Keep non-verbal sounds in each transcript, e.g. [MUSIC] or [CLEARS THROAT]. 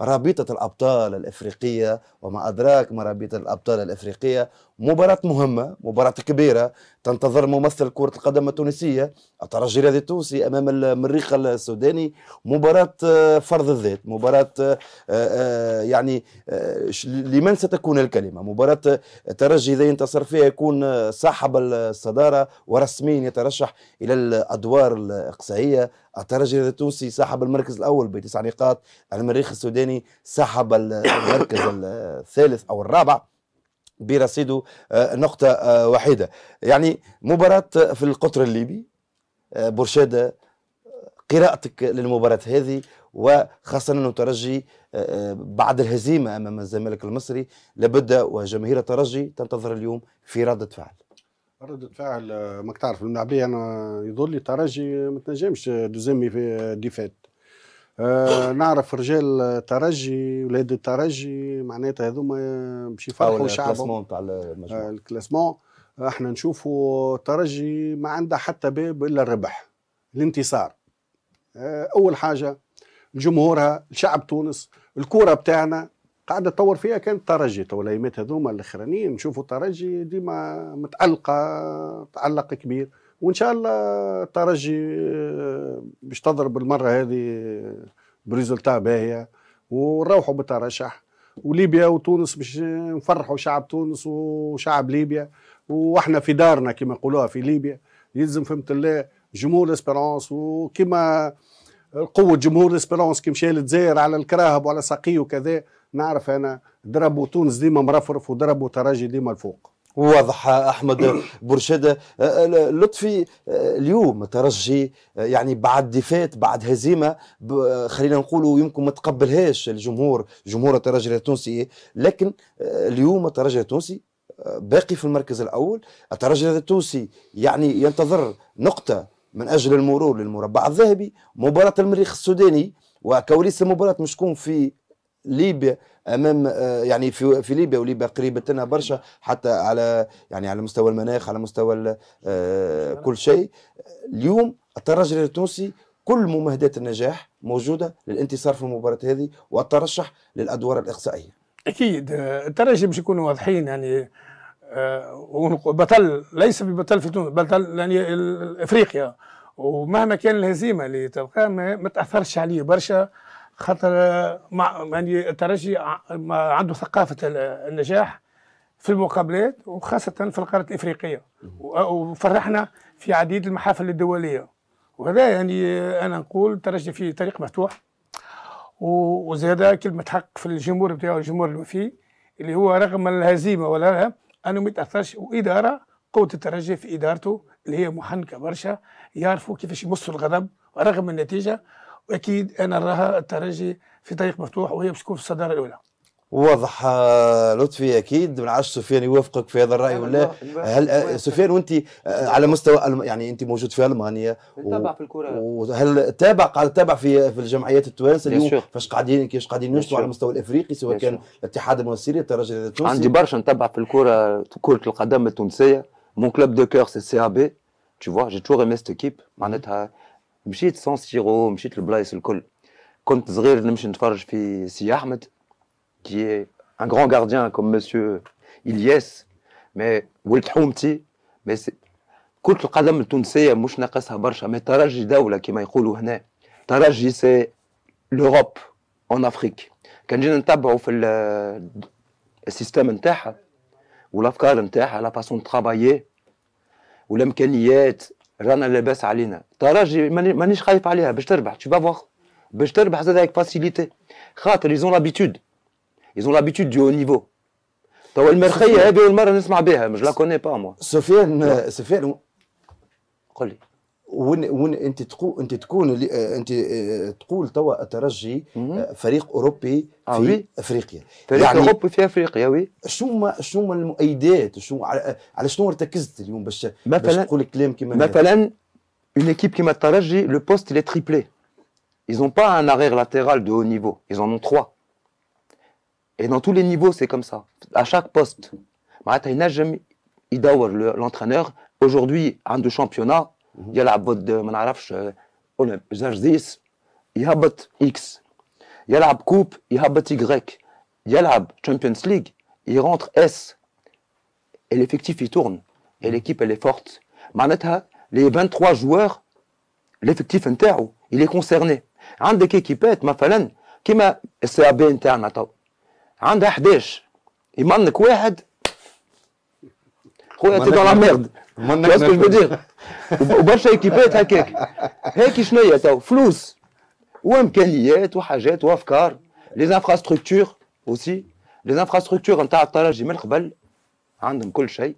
رابطة الأبطال الإفريقية وما أدراك ما رابطة الأبطال الإفريقية مباراة مهمة مباراة كبيرة تنتظر ممثل كرة القدم التونسية الترجي الرياضي التونسي أمام المريخ السوداني مباراة آه، فرض الذات مباراة آه، آه، يعني لمن ستكون الكلمة مباراة الترجي إذا ينتصر فيها يكون صاحب الصدارة ورسميا يترشح إلى الأدوار الإقصائية الترجي التونسي سحب المركز الاول بتسع نقاط المريخ السوداني سحب المركز [COUGHS] الثالث او الرابع برصيده آه، نقطة آه، واحدة يعني مباراة في القطر الليبي آه، برشادة قراءتك للمباراة هذه وخاصة أنه ترجي بعد الهزيمة أمام الزمالك المصري لابد وجماهير الترجي تنتظر اليوم في ردة فعل ردة فعل ماك تعرف الملاعبية أنا يظل لي ترجي ما تنجمش دوزيمي في ديفات آه نعرف رجال ترجي ولاد الترجي معناتها هذوما باش يفرحوا شعبهم آه الكلاسمون احنا نشوفوا ترجي ما عندها حتى باب الا الربح الانتصار آه، اول حاجه جمهورها شعب تونس الكوره بتاعنا قاعده تطور فيها كانت ترجي تو الايامات هذوما الاخرانيين نشوفوا ترجي ديما متعلقه تعلق كبير وان شاء الله ترجي آه، باش تضرب المره هذه بريزلتا باهيه ونروحوا بالترشح وليبيا وتونس باش نفرحوا شعب تونس وشعب ليبيا واحنا في دارنا كما يقولوها في ليبيا يلزم فهمت الله جمهور اسبيرونس وكما قوه جمهور اسبيرونس كي مشى للجزائر على الكراهب وعلى سقي وكذا نعرف انا ضربوا تونس ديما مرفرف وضربوا ترجي ديما الفوق واضح احمد [CLEARS THROAT] برشاده أه، لطفي أه، اليوم ترجي أه، يعني بعد ديفات بعد هزيمه خلينا نقولوا يمكن ما تقبلهاش الجمهور جمهور الترجي التونسي لكن اليوم الترجي التونسي باقي في المركز الاول الترجي التونسي يعني ينتظر نقطه من اجل المرور للمربع الذهبي مباراه المريخ السوداني وكواليس المباراه مشكون في ليبيا امام آه، يعني في في ليبيا وليبيا قريبه لنا برشا حتى على يعني على مستوى المناخ على آه، مستوى كل شيء اليوم الترجي التونسي كل ممهدات النجاح موجوده للانتصار في المباراه هذه والترشح للادوار الاقصائيه. اكيد آه، الترجي باش يكونوا واضحين يعني بطل ليس ببطل في تونس بطل يعني افريقيا ومهما كان الهزيمه اللي تبقى ما, ما تاثرش عليه برشا خاطر مع يعني الترجي عنده ثقافه النجاح في المقابلات وخاصه في القاره الافريقيه وفرحنا في عديد المحافل الدوليه وهذا يعني انا نقول الترجي في طريق مفتوح وزياده كلمه حق في الجمهور بتاعه الجمهور الوفي اللي هو رغم الهزيمه ولا انه ما يتاثرش واداره قوه الترجي في ادارته اللي هي محنكه برشا يعرفوا كيفاش يمصوا الغضب رغم النتيجه واكيد انا راها الترجي في طريق مفتوح وهي في الصداره الاولى واضح آه، لطفي اكيد من عاش سفيان يوافقك في هذا الراي نعم، ولا نعم، نعم، هل آه، سفيان وانت آه، على مستوى يعني انت موجود في المانيا تابع في الكره وهل تابع قاعد تابع في في الجمعيات التوانسه اليوم فاش قاعدين كيفاش قاعدين ينشطوا على المستوى الافريقي سواء كان الاتحاد المصري الترجي التونسي عندي برشا نتابع في الكره كره القدم التونسيه مون كلوب دو كور سي سي ا بي tu فوا جي توغ aimé cette معناتها مشيت سان سيرو مشيت لبلايص الكل كنت صغير نمشي نتفرج في سي احمد كي ان غران غارديان كوم مسيو الياس مي ولد حومتي مي كرة القدم التونسية مش ناقصها برشا مي ترجي دولة كما يقولوا هنا ترجي سي لوروب اون افريك كان جينا نتبعوا في السيستم نتاعها والافكار نتاعها لا فاسون ترافايي والامكانيات رانا لاباس علينا ترجي مانيش خايف عليها باش تربح تو فواغ باش تربح زاد هيك فاسيليتي خاطر يزون لابيتود يزون لابيتود دو نيفو توا المرخيه هذه اول مره نسمع بها مش لا كوني با موا سفيان سفيان قولي لي وين وين انت تقول انت تكون انت تقول توا الترجي فريق اوروبي في افريقيا فريق يعني اوروبي في افريقيا وي شو ما شو ما المؤيدات شو على, شنو ركزت اليوم باش مثلا تقول كلام كيما مثلا une équipe كيما الترجي لو بوست il est triplé ils ont pas un arrière latéral de haut niveau ils en ont trois et dans tous les niveaux c'est comme ça à chaque poste معناتها ينجم يدور l'entraîneur aujourd'hui un de championnat يلعب ضد ما نعرفش زارزيس يهبط اكس يلعب كوب يهبط يغريك يلعب تشامبيونز ليغ يرونتر اس الافكتيف يتورن الاكيب اللي فورت معناتها لي 23 جوار الافكتيف نتاعو اللي كونسيرني عندك ايكيبات مثلا كيما السي ا بي نتاعنا تو عندها 11 يمنك واحد خويا انت دون لا ميرد فاش جو دير وبرشا ايكيبات هكاك هاكي شنو هي تو فلوس وامكانيات وحاجات وافكار لي انفراستركتور اوسي لي انفراستركتور نتاع الترجي من قبل عندهم كل شيء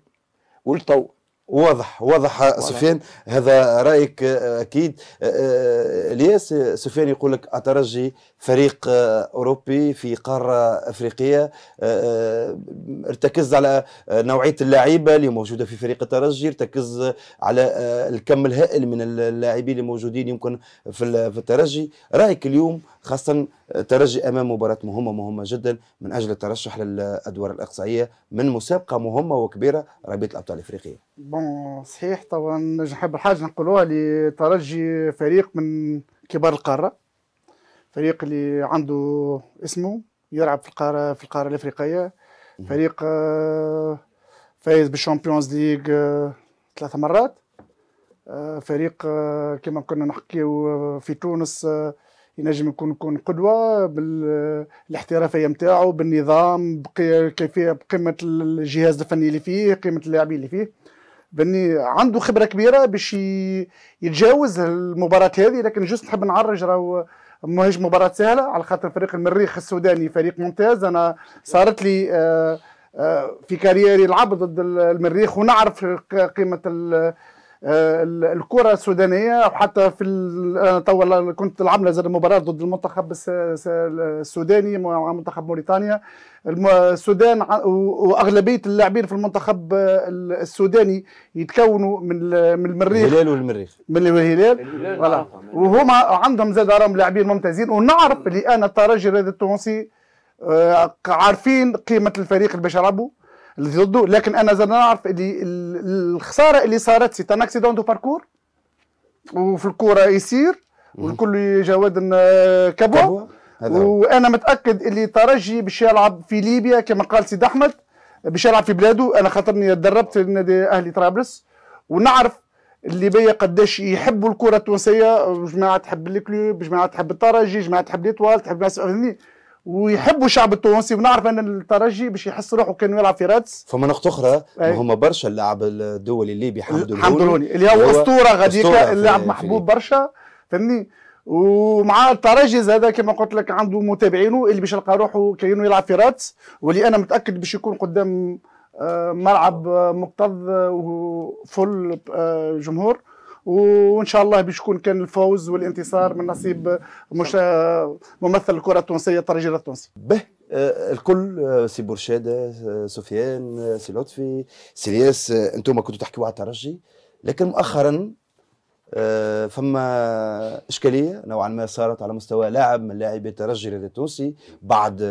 ولتو واضح واضح سفيان هذا رايك اكيد الياس أه، أه، سفيان يقول لك الترجي فريق آه، اوروبي في قاره افريقيه آه، آه، ارتكز على نوعيه اللعيبه اللي موجوده في فريق الترجي ارتكز على الكم الهائل من اللاعبين اللي موجودين يمكن في الترجي رايك اليوم خاصه ترجي امام مباراه مهمه مهمه جدا من اجل الترشح للادوار الاقصائيه من مسابقه مهمه وكبيره رابطه الابطال الافريقيه بون صحيح طبعا نحب حاجه نقولوها لترجي فريق من كبار القاره فريق اللي عنده اسمه يلعب في القاره في القاره الافريقيه فريق آه، فايز بالشامبيونز ليغ آه، ثلاث مرات آه، فريق كما كنا نحكيو في تونس ينجم يكون يكون قدوه بالاحترافيه نتاعو بالنظام بقيمه الجهاز الفني اللي فيه قيمه اللاعبين اللي فيه باني عنده خبره كبيره باش يتجاوز المباراه هذه لكن جست نحب نعرج راهو ماهيش مباراه سهله على خاطر فريق المريخ السوداني فريق ممتاز انا صارت لي آه، آه، في كارييري لعب ضد المريخ ونعرف قيمه آه، الكره السودانيه وحتى في طول كنت لعبنا زاد مباراه ضد المنتخب السوداني مع منتخب موريتانيا السودان واغلبيه اللاعبين في المنتخب آه، السوداني يتكونوا من من المريخ الهلال والمريخ من الهلال فوالا وهما عندهم زاد راهم لاعبين ممتازين ونعرف اللي انا الترجي التونسي آه، عارفين قيمه الفريق اللي باش اللي ضده لكن انا زاد نعرف اللي الخساره اللي صارت سي ان اكسيدون دو باركور وفي الكوره يسير والكل جواد آه، كبو وانا متاكد اللي ترجي باش يلعب في ليبيا كما قال سيد احمد باش يلعب في بلاده انا خاطرني دربت في نادي اهلي طرابلس ونعرف اللي بيا قداش يحبوا الكره التونسيه جماعه تحب الكلوب جماعه تحب الترجي جماعه تحب ليطوال تحب فهمني ويحبوا الشعب التونسي ونعرف ان الترجي باش يحس روحه كان يلعب في رادس فما نقطه اخرى إيه. هما برشا اللاعب الدولي الليبي حمد الهوني اللي هو اسطوره غاديكا اللاعب محبوب برشا فهمني ومع الترجي هذا كما قلت لك عنده متابعينه اللي باش يلقى روحه كانه يلعب في رادس واللي انا متاكد باش يكون قدام آه، ملعب آه، مكتظ آه، وفل جمهور وان شاء الله باش يكون كان الفوز والانتصار من نصيب مش ممثل الكره التونسيه الترجي التونسي به آه، الكل آه، سي برشاده سفيان آه، سي لطفي سي الياس انتم كنتوا تحكيوا على الترجي لكن مؤخرا فما اشكاليه نوعا ما صارت على مستوى لاعب من لاعبي الترجي التونسي بعد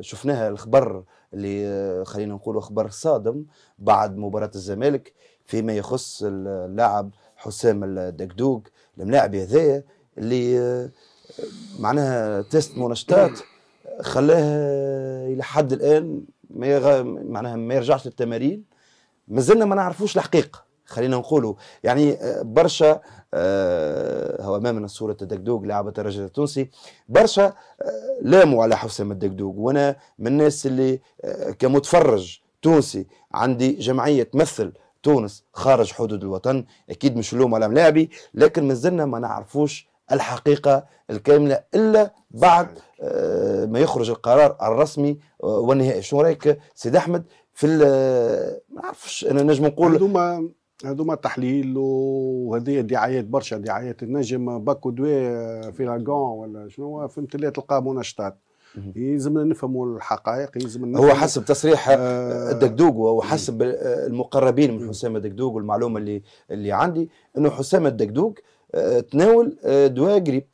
شفناها الخبر اللي خلينا نقولوا خبر صادم بعد مباراه الزمالك فيما يخص اللاعب حسام الدقدوق الملاعب هذايا اللي معناها تيست منشطات خلاه الى حد الان ما يغ... معناها ما يرجعش للتمارين مازلنا ما نعرفوش الحقيقه خلينا نقولوا يعني آه، برشا آه هو امامنا صوره الدقدوق لعبه الرجل التونسي برشا آه لاموا على حسام الدقدوق وانا من الناس اللي آه كمتفرج تونسي عندي جمعيه تمثل تونس خارج حدود الوطن اكيد مش لوم ولا ملاعبي لكن مازلنا ما نعرفوش الحقيقه الكامله الا بعد آه، ما يخرج القرار الرسمي آه، والنهائي شنو رايك سيد احمد في آه، ما نعرفش انا نجم نقول هذوما هذوما تحليل وهذه دعايات برشا دعايات النجم باكو دوي لاغون ولا شنو فهمت اللي تلقاه منشطات يلزمنا نفهموا الحقائق يلزمنا هو حسب تصريح آه الدقدوق وحسب المقربين من حسام الدقدوق والمعلومه اللي اللي عندي انه حسام الدقدوق آه، تناول آه، دواء قريب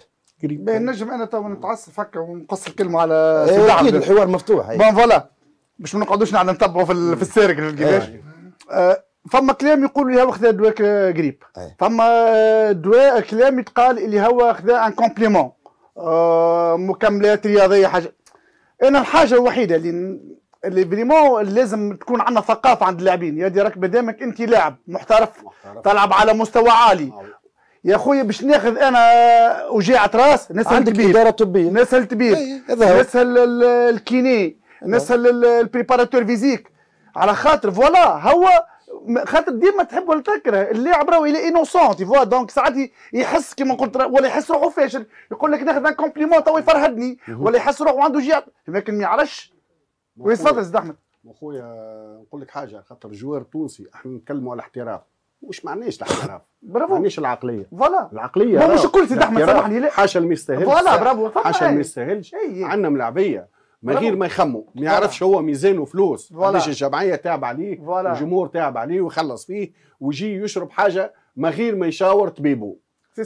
قريب باهي نجم انا تو نتعصف هكا ونقص الكلمه على إيه، اكيد الحوار مفتوح إيه. بون فوالا باش ما نقعدوش نعد نتبعوا في, في السارق إيه. آه. فما كلام يقولوا اللي هو خذا دواء قريب فما آه، دواء كلام يتقال اللي هو خذا ان كومبليمون آه، مكملات رياضيه حاجه انا الحاجه الوحيده اللي اللي فريمون لازم تكون عندنا ثقافه عند اللاعبين يا دي راك دامك انت لاعب محترف, محترف تلعب على مستوى عالي آه. يا خويا باش ناخذ انا وجيعه راس نسال الطبيب اداره طبيه نسال الطبيب إيه، إيه، نسال الكيني نسال البريباراتور فيزيك على خاطر فوالا هو خاطر ديما تحب ولا تكره اللي عبره الى انوسون تي فوا دونك ساعات يحس كيما قلت ولا يحس روحه فاشل يقول لك ناخذ كومبليمون تو يفرهدني ولا يحس روحه عنده جهه لكن ما يعرفش ويتفضل سيد احمد اخويا نقول لك حاجه خاطر جوار تونسي احنا نتكلموا على احتراف واش معناش الاحتراف برافو معناش العقليه فوالا العقليه مش كل سيد احمد سامحني حاشا اللي ما يستاهلش فوالا برافو حاشا اللي ما يستاهلش إيه، إيه. عندنا ملاعبيه من غير ما يخموا ما يعرفش هو ميزانه فلوس قداش الجمعيه تعب عليه ولا. الجمهور تعب عليه ويخلص فيه ويجي يشرب حاجه من غير ما يشاور طبيبه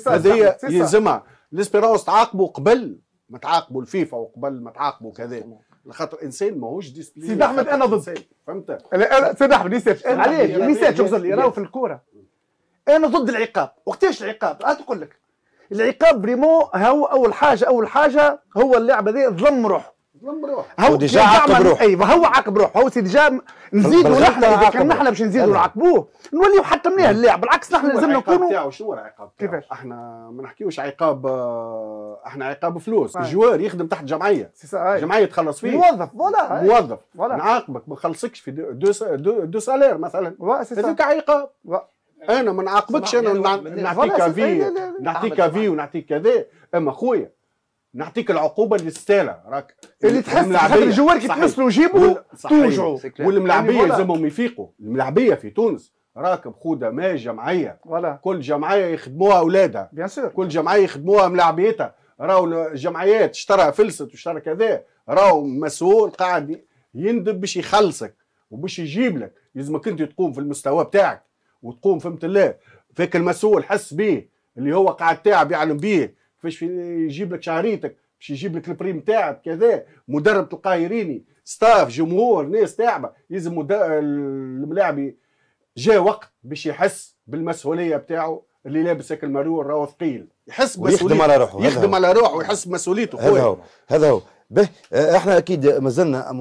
هذه يلزمها الاسبيرونس تعاقبوا قبل ما تعاقبوا الفيفا وقبل ما تعاقبوا كذا لخاطر انسان ماهوش ديسبلين سيد احمد انا ضد فهمت سيد احمد ريسيرش علاش ريسيرش شوف اللي راهو في الكوره انا ضد العقاب وقتاش العقاب انا تقول لك العقاب بريمو هو اول حاجه اول حاجه هو اللاعب هذا ظلم روحه هو ديجا عاقب روحه اي أيوة، هو عاقب روحه هو سيدي جا نزيدوا نحن اذا كان نحن باش نزيدوا نعاقبوه نوليو حتى حتمناه اللاعب بالعكس نحن لازمنا نكونوا شنو هو العقاب كيفاش احنا ما نحكيوش عقاب آه، احنا عقاب فلوس جوار يخدم تحت جمعيه جمعيه تخلص فيه موظف فوالا موظف نعاقبك ما نخلصكش في دو سالير مثلا هذوك عقاب انا ما نعاقبكش انا نعطيك افي نعطيك افي ونعطيك كذا اما خويا نعطيك العقوبه للسالة راك اللي تحس خاطر الجوار كي له جيبو توجعو والملاعبيه يعني يلزمهم يفيقوا الملاعبيه في تونس راكب خوده ما جمعيه ولا. كل جمعيه يخدموها اولادها بيان سور كل جمعيه يخدموها ملاعبيتها راهو الجمعيات اشترى فلست واشترى كذا راهو مسؤول قاعد يندب باش يخلصك وباش يجيب لك لازمك انت تقوم في المستوى بتاعك وتقوم فهمت الله فيك المسؤول حس بيه اللي هو قاعد تاعب يعلم بيه كيفاش يجيب لك شعريتك باش يجيب لك البريم تاعك كذا مدرب تلقاه يريني ستاف جمهور ناس تعبه لازم الملاعب جاء وقت باش يحس بالمسؤوليه بتاعه اللي لابس هيك المرور راهو ثقيل يحس مسؤوليته يخدم على روحه يخدم على روحه ويحس بمسؤوليته هذا هو هذا هو به احنا اكيد مازلنا